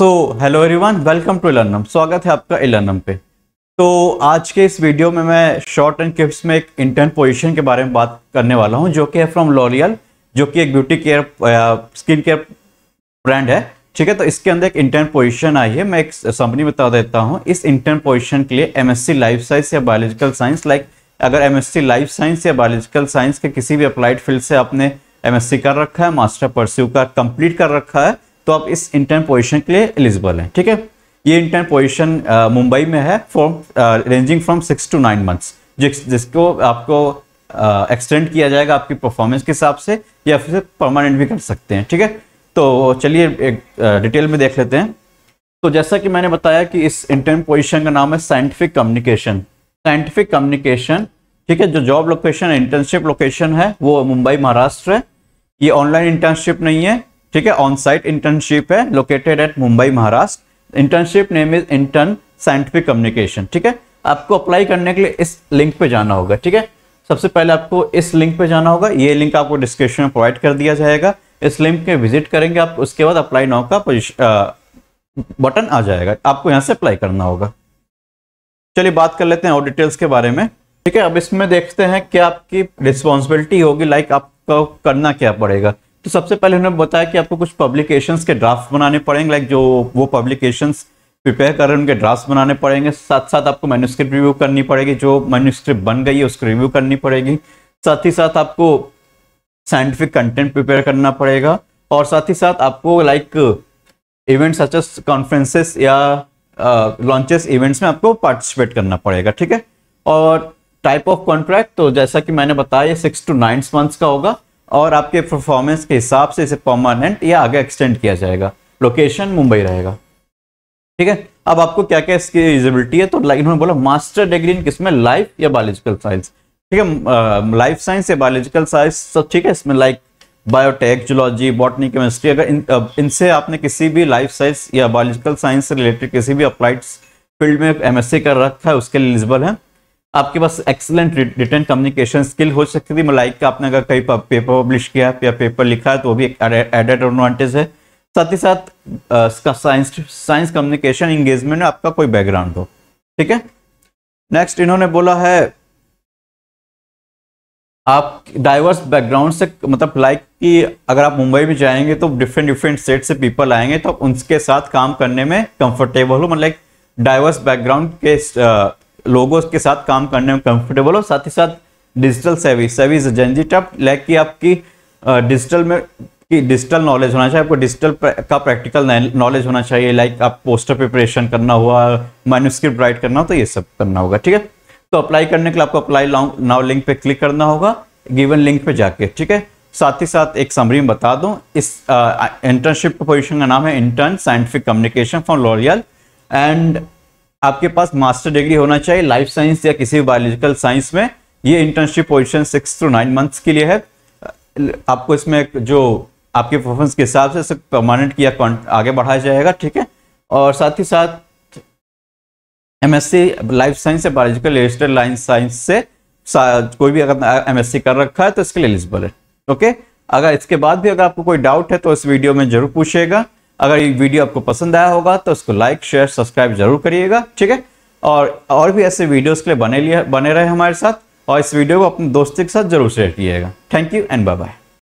so hello everyone welcome to इलर्नम स्वागत है आपका इलर्नम पे तो आज के इस वीडियो में मैं शॉर्ट एंड क्लिप्स में एक इंटर्न पोजीशन के बारे में बात करने वाला हूं जो कि है फ्रॉम लॉरियल जो कि एक beauty care skin care brand है ठीक है तो इसके अंदर एक इंटर्न पोजीशन आई है मैं एक कंपनी बता देता हूँ इस इंटर्न पोजिशन के लिए एमएससी लाइफ साइंस या बायोलॉजिकल साइंस लाइक अगर एमएससी लाइफ साइंस या बायोलॉजिकल साइंस के किसी भी अप्लाइड फील्ड से आपने एमएससी कर रखा है मास्टर परस्यू का कंप्लीट कर रखा है तो आप इस इंटर्न पोजीशन के लिए एलिजिबल हैं ठीक है ये इंटर्न पोजीशन मुंबई में है from ranging from six to nine months जिस जिसको आपको एक्सटेंड किया जाएगा आपकी परफॉर्मेंस के हिसाब से या फिर परमानेंट भी कर सकते हैं ठीक है तो चलिए एक डिटेल में देख लेते हैं तो जैसा कि मैंने बताया कि इस इंटर्न पोजीशन का नाम है साइंटिफिक कम्युनिकेशन साइंटिफिक कम्युनिकेशन ठीक है जो जॉब लोकेशन इंटर्नशिप लोकेशन है वो मुंबई महाराष्ट्र है ये ऑनलाइन इंटर्नशिप नहीं है ठीक है ऑन साइट इंटर्नशिप है located at Mumbai Maharashtra internship name is intern scientific communication ठीक है आपको अप्लाई करने के लिए इस लिंक पे जाना होगा ठीक है सबसे पहले आपको इस लिंक पे जाना होगा ये लिंक आपको डिस्क्रिप्शन में प्रोवाइड कर दिया जाएगा इस लिंक पे विजिट करेंगे आप उसके बाद अप्लाई नाउ का बटन आ जाएगा आपको यहाँ से अप्लाई करना होगा चलिए बात कर लेते हैं और डिटेल्स के बारे में ठीक है अब इसमें देखते हैं क्या आपकी रिस्पॉन्सिबिलिटी होगी लाइक आपको करना क्या पड़ेगा तो सबसे पहले हमने बताया कि आपको कुछ पब्लिकेशंस के ड्राफ्ट बनाने पड़ेंगे लाइक जो वो पब्लिकेशंस प्रिपेयर कर रहे हैं उनके ड्राफ्ट बनाने पड़ेंगे साथ साथ आपको मैन्यूस्क्रिप्ट रिव्यू करनी पड़ेगी जो मैन्यूस्क्रिप्ट बन गई है उसकी रिव्यू करनी पड़ेगी साथ ही साथ आपको साइंटिफिक कंटेंट प्रिपेयर करना पड़ेगा और साथ ही साथ आपको like event such as conferences या लॉन्चेस इवेंट्स में आपको पार्टिसिपेट करना पड़ेगा ठीक है और टाइप ऑफ कॉन्ट्रैक्ट तो जैसा कि मैंने बताया सिक्स टू नाइन्थ मंथ्स का होगा और आपके परफॉर्मेंस के हिसाब से इसे परमानेंट या आगे एक्सटेंड किया जाएगा लोकेशन मुंबई रहेगा ठीक है अब आपको क्या क्या इसकी एलिजिबिलिटी है तो इन्होंने बोला मास्टर डिग्री इन किसमें लाइफ या बायोलॉजिकल साइंस ठीक है लाइफ साइंस या बायोलॉजिकल साइंस सब ठीक है इसमें like biotech zoology botany chemistry अगर इन, इनसे आपने किसी भी लाइफ साइंस या बायोलॉजिकल साइंस से रिलेटेड किसी भी अप्लाइड फील्ड में एमएससी कर रखा है उसके लिए एलिजिबल है आपके पास एक्सलेंट रिटर्न कम्युनिकेशन स्किल हो सकती थी मलाइक का आपने अगर कहीं पेपर पब्लिश किया या पेपर लिखा है तो वो भी एक एडेड एडवांटेज है साथ ही साथ साइंस साइंस कम्युनिकेशन एंगेजमेंट में आपका कोई बैकग्राउंड हो ठीक है नेक्स्ट इन्होंने बोला है आप डाइवर्स बैकग्राउंड से मतलब लाइक कि अगर आप मुंबई में जाएंगे तो डिफरेंट डिफरेंट स्टेट से पीपल आएंगे तो उनके साथ काम करने में कंफर्टेबल हो मतलब डाइवर्स बैकग्राउंड के लोगों के साथ काम करने में कंफर्टेबल हो साथ ही साथ डिजिटल सर्विस सर्विस जनजिट आप लैक की आपकी डिजिटल में कि डिजिटल नॉलेज होना चाहिए आपको डिजिटल का प्रैक्टिकल नॉलेज होना चाहिए लाइक आप पोस्टर प्रिपरेशन करना हुआ मैन्यूस्क्रिप्ट राइट करना हो तो ये सब करना होगा ठीक है तो अप्लाई करने के लिए आपको अप्लाई नाउ लिंक पे क्लिक करना होगा गिवन लिंक पे जाके ठीक है साथ ही साथ एक समरी में बता दूं इस इंटर्नशिप पोजीशन का नाम है intern scientific communication for L'Oreal and आपके पास मास्टर डिग्री होना चाहिए लाइफ साइंस या किसी बायोलॉजिकल साइंस में ये internship position six to nine months के लिए है आपको इसमें जो आपके परफॉर्मेंस के हिसाब से परमानेंट किया आगे बढ़ाया जाएगा ठीक है और साथ ही साथ एमएससी लाइफ साइंस या बायोलॉजिकल रजिस्टर लाइन साइंस से कोई भी अगर एमएससी कर रखा है तो इसके लिए एलिजिबल है ओके अगर इसके बाद भी अगर आपको कोई डाउट है तो इस वीडियो में जरूर पूछेगा अगर ये वीडियो आपको पसंद आया होगा तो इसको लाइक शेयर सब्सक्राइब जरूर करिएगा ठीक है और और भी ऐसे वीडियोस के लिए बने लिए बने रहे हमारे साथ और इस वीडियो को अपने दोस्तों के साथ जरूर शेयर कीजिएगा thank you and bye bye